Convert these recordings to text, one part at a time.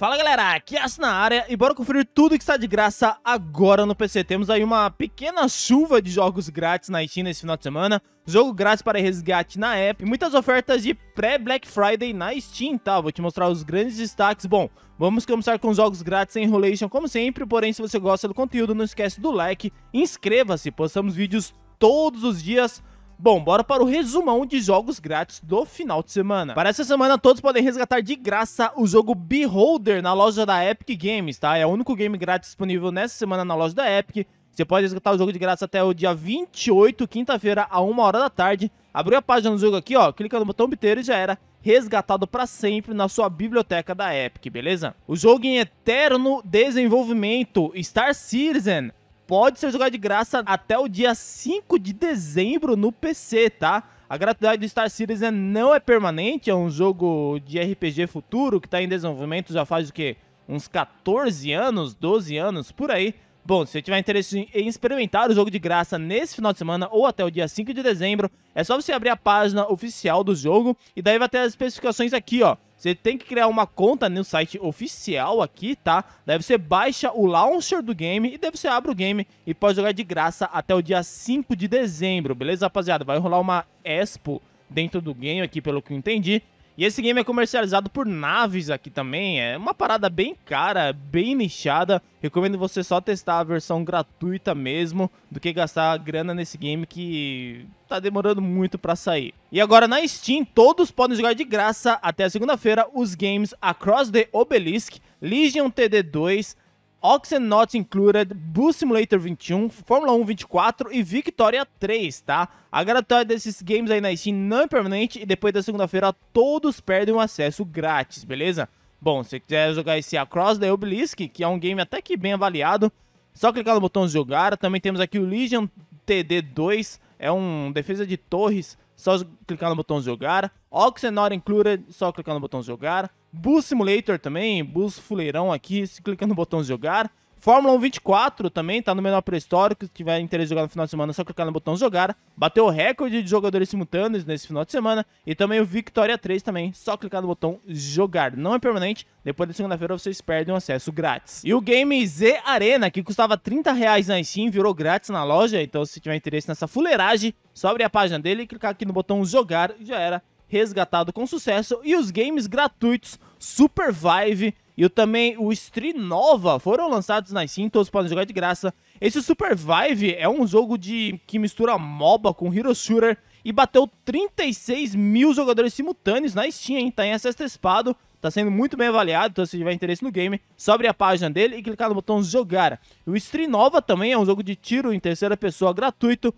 Fala galera, aqui é na área e bora conferir tudo que está de graça agora no PC. Temos aí uma pequena chuva de jogos grátis na Steam nesse final de semana, jogo grátis para resgate na app e muitas ofertas de pré-Black Friday na Steam, tá? Vou te mostrar os grandes destaques. Bom, vamos começar com jogos grátis em Enrolation como sempre, porém se você gosta do conteúdo não esquece do like, inscreva-se, postamos vídeos todos os dias Bom, bora para o resumão de jogos grátis do final de semana. Para essa semana, todos podem resgatar de graça o jogo Beholder na loja da Epic Games, tá? É o único game grátis disponível nessa semana na loja da Epic. Você pode resgatar o jogo de graça até o dia 28, quinta-feira, a 1 hora da tarde. Abriu a página do jogo aqui, ó, clica no botão obter e já era resgatado para sempre na sua biblioteca da Epic, beleza? O jogo em eterno desenvolvimento, Star Citizen, pode ser jogado de graça até o dia 5 de dezembro no PC, tá? A gratuidade do Star Citizen né, não é permanente, é um jogo de RPG futuro que está em desenvolvimento já faz o quê? Uns 14 anos, 12 anos, por aí. Bom, se você tiver interesse em experimentar o jogo de graça nesse final de semana ou até o dia 5 de dezembro, é só você abrir a página oficial do jogo e daí vai ter as especificações aqui, ó você tem que criar uma conta no site oficial aqui, tá? Deve você baixa o launcher do game e deve você abre o game e pode jogar de graça até o dia 5 de dezembro, beleza, rapaziada? Vai rolar uma expo dentro do game aqui, pelo que eu entendi. E esse game é comercializado por naves aqui também. É uma parada bem cara, bem nichada. Recomendo você só testar a versão gratuita mesmo, do que gastar grana nesse game que tá demorando muito para sair. E agora na Steam, todos podem jogar de graça até segunda-feira os games Across the Obelisk, Legion TD2, Oxenauts Included, Bull Simulator 21, Fórmula 1 24 e Victoria 3, tá? A gratuidade desses games aí na Steam não é permanente e depois da segunda-feira todos perdem o acesso grátis, beleza? Bom, se quiser jogar esse Across the Obelisk, que é um game até que bem avaliado, só clicar no botão jogar. Também temos aqui o Legion TD2, é um defesa de torres só clicar no botão jogar. Oxenor Included, só clicar no botão jogar. Bus Simulator também, bus fuleirão aqui, se clicar no botão jogar. Fórmula 1 24 também tá no menor pré-histórico, se tiver interesse de jogar no final de semana, é só clicar no botão jogar. Bateu o recorde de jogadores simultâneos nesse final de semana e também o Victoria 3 também, só clicar no botão jogar. Não é permanente, depois da segunda-feira vocês perdem o acesso grátis. E o game Z Arena, que custava 30 reais na Steam, virou grátis na loja, então se tiver interesse nessa fuleiragem, só abrir a página dele e clicar aqui no botão jogar, já era resgatado com sucesso. E os games gratuitos Super Vive e o, também o Street Nova foram lançados na Steam, todos podem jogar de graça. Esse Super Vive é um jogo de que mistura MOBA com Hero Shooter e bateu 36 mil jogadores simultâneos na Steam, hein? Tá em acesso antecipado, tá sendo muito bem avaliado, então se tiver interesse no game, só abrir a página dele e clicar no botão jogar. O Street Nova também é um jogo de tiro em terceira pessoa gratuito,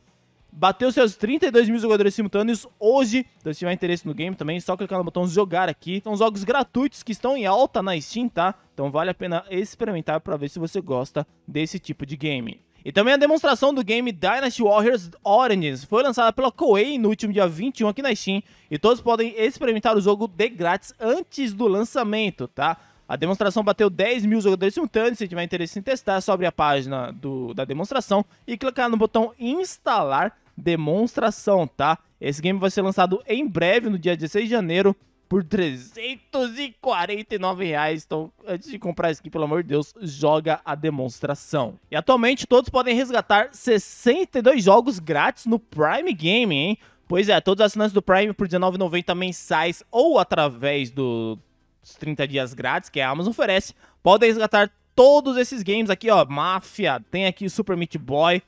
bateu seus 32 mil jogadores simultâneos hoje. Então, se tiver interesse no game também, é só clicar no botão jogar aqui. São jogos gratuitos que estão em alta na Steam, tá? Então vale a pena experimentar para ver se você gosta desse tipo de game. E também a demonstração do game Dynasty Warriors Origins foi lançada pela Koei no último dia 21 aqui na Steam e todos podem experimentar o jogo de grátis antes do lançamento, tá? A demonstração bateu 10 mil jogadores simultâneos. Se tiver interesse em testar, é sobre a página do, da demonstração e clicar no botão instalar demonstração, tá? Esse game vai ser lançado em breve, no dia 16 de janeiro, por 349 reais. Então, antes de comprar esse aqui, pelo amor de Deus, joga a demonstração. E atualmente todos podem resgatar 62 jogos grátis no Prime Game, hein? Pois é, todos os assinantes do Prime por R$19,90 mensais ou através dos 30 dias grátis que a Amazon oferece, podem resgatar todos esses games aqui, ó. Mafia, tem aqui Super Meat Boy,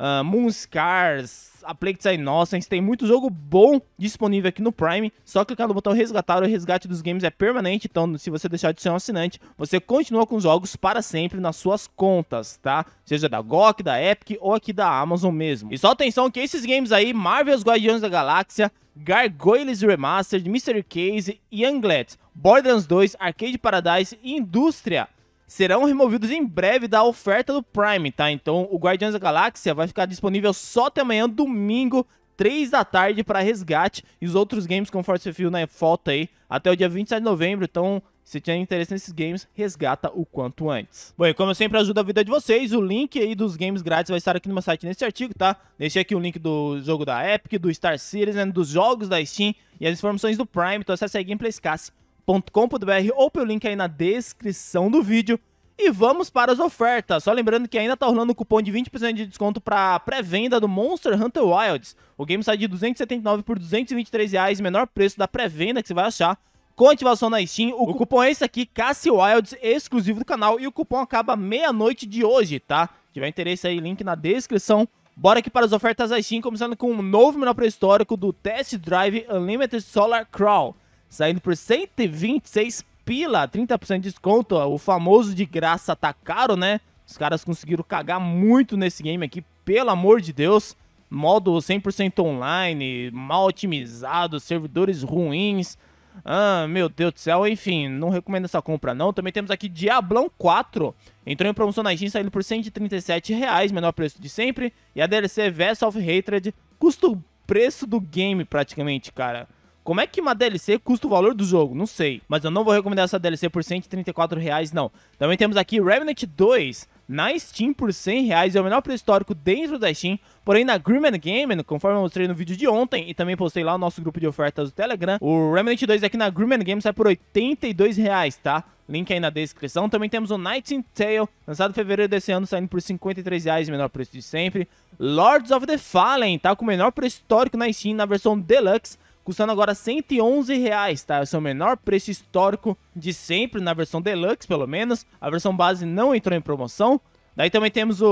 uh, ah, Moonscars, A Plague Tale Innocence. Tem muito jogo bom disponível aqui no Prime. Só clicar no botão resgatar. O resgate dos games é permanente. Então, se você deixar de ser um assinante, você continua com os jogos para sempre nas suas contas, tá? Seja da GOG, da Epic ou aqui da Amazon mesmo. E só atenção que esses games aí, Marvel's Guardiões da Galáxia, Gargoyles Remastered, Mystery Case, Anglet, Borderlands 2, Arcade Paradise e Indústria serão removidos em breve da oferta do Prime, tá? Então o Guardiões da Galáxia vai ficar disponível só até amanhã, domingo, 3 da tarde, para resgate. E os outros games com Force Field né, falta aí até o dia 27 de novembro. Então, se tiver interesse nesses games, resgata o quanto antes. Bom, e como eu sempre ajuda a vida de vocês, o link aí dos games grátis vai estar aqui no meu site nesse artigo, tá? Deixei aqui o link do jogo da Epic, do Star Citizen, dos jogos da Steam e as informações do Prime. Então acesse aí Gameplay Scasse com.br ou pelo link aí na descrição do vídeo. E vamos para as ofertas. Só lembrando que ainda está rolando o cupom de 20% de desconto para pré-venda do Monster Hunter Wilds. O game sai de 279 por 223 reais, menor preço da pré-venda que você vai achar. Com ativação na Steam, o, o cupom é esse aqui, Cassie Wilds, exclusivo do canal. E o cupom acaba meia-noite de hoje, tá? Se tiver interesse aí, link na descrição. Bora aqui para as ofertas da Steam, começando com um novo menor pré-histórico do Test Drive Unlimited Solar Crawl saindo por 126 pila, 30% de desconto, o famoso de graça tá caro, né? Os caras conseguiram cagar muito nesse game aqui, pelo amor de Deus. Modo 100% online, mal otimizado, servidores ruins. Ah, meu Deus do céu, enfim, não recomendo essa compra não. Também temos aqui Diablão 4. Entrou em promoção na Steam, saindo por 137 reais, menor preço de sempre. E a DLC Vest of Hatred custa o preço do game praticamente, cara. Como é que uma DLC custa o valor do jogo? Não sei. Mas eu não vou recomendar essa DLC por 134 reais, não. Também temos aqui Revenant 2 na Steam por 100 reais, é o menor preço histórico dentro da Steam, porém na Grimman Gaming, conforme eu mostrei no vídeo de ontem e também postei lá no nosso grupo de ofertas do Telegram, o Remnant 2 aqui na Grimman Games sai por 82 reais, tá? Link aí na descrição. Também temos o Nightingale, lançado em fevereiro desse ano, saindo por 53 reais, menor preço de sempre. Lords of the Fallen, tá com o menor preço histórico na Steam na versão Deluxe, custando agora 111 reais, tá? é o menor preço histórico de sempre, na versão Deluxe, pelo menos. A versão base não entrou em promoção. Daí também temos o,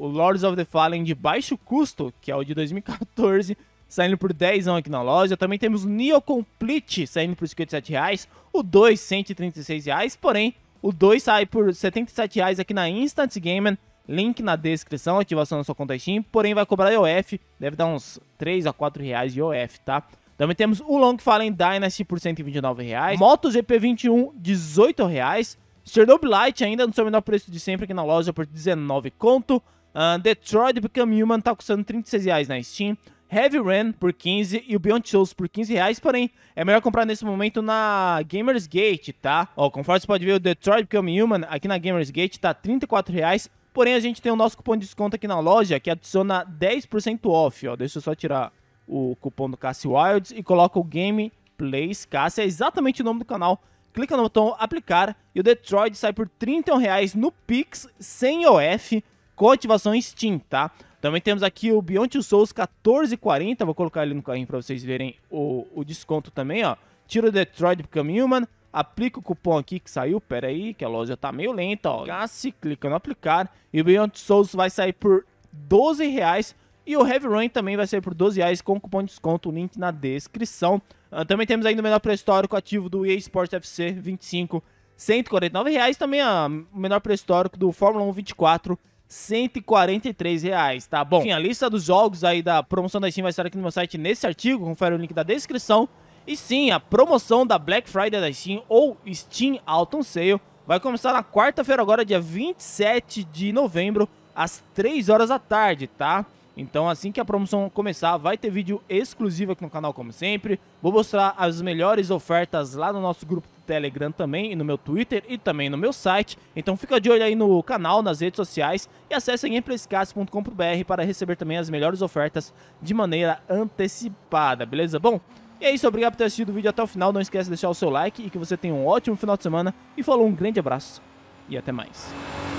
o Lords of the Fallen de baixo custo, que é o de 2014, saindo por 10 aqui na loja. Também temos o Neo Complete saindo por R$ 57, reais, o 2 136 reais, porém o 2 sai por R$ 77 reais aqui na Instant Gamer. Link na descrição, ativação da sua conta Steam, porém vai cobrar IOF, deve dar uns 3 a 4 reais de IOF, tá? Também temos o Long Fallen Dynasty por 129 reais, MotoGP 21, 18 reais, Chernobyl Light ainda no seu menor preço de sempre aqui na loja por 19 conto, uh, Detroit Become Human tá custando 36 reais na Steam, Heavy Rain por 15 e o Beyond Souls por 15 reais, porém é melhor comprar nesse momento na Gamers Gate, tá? Ó, conforme você pode ver, o Detroit Become Human aqui na Gamers Gate tá 34 reais, porém a gente tem o nosso cupom de desconto aqui na loja que adiciona 10% off, ó, deixa eu só tirar o cupom do Cassie Wilds e coloca o Game Plays Cassie, é exatamente o nome do canal. Clica no botão aplicar e o Detroit sai por R$ reais no Pix sem OF com ativação Steam, tá? Também temos aqui o Beyond Two Souls 1440, vou colocar ele no carrinho para vocês verem o, o desconto também, ó. Tira o Detroit Become Human, aplica o cupom aqui que saiu, pera aí, que a loja tá meio lenta, ó. Cassie, clica no aplicar e o Beyond Souls vai sair por 12 reais e o Heavy Rain também vai ser por 12 reais com cupom de desconto, link na descrição. Uh, também temos ainda o menor preço histórico ativo do EA Sports FC 25, 149 reais. Também ah, o menor preço histórico do Fórmula 1 24, 143 reais, tá bom? Enfim, a lista dos jogos aí da promoção da Steam vai estar aqui no meu site nesse artigo, confere o link da descrição. E sim, a promoção da Black Friday da Steam ou Steam Autumn Sale vai começar na quarta-feira agora, dia 27 de novembro, às 3 horas da tarde, tá? Então, assim que a promoção começar, vai ter vídeo exclusivo aqui no canal, como sempre. Vou mostrar as melhores ofertas lá no nosso grupo do Telegram também, e no meu Twitter e também no meu site. Então, fica de olho aí no canal, nas redes sociais e acesse gameplaycast.com.br para receber também as melhores ofertas de maneira antecipada, beleza? Bom, e é isso. Obrigado por ter assistido o vídeo até o final. Não esquece de deixar o seu like e que você tenha um ótimo final de semana. E falou, um grande abraço e até mais.